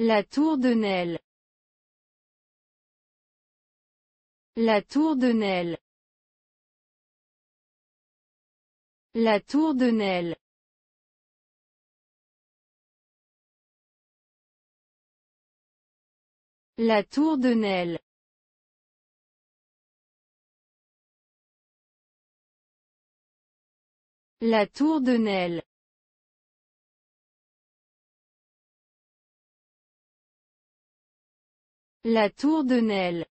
La tour de Nesle. La tour de Nesle. La tour de Nesle. La tour de Nesle. La tour de Nel. La tour de Nel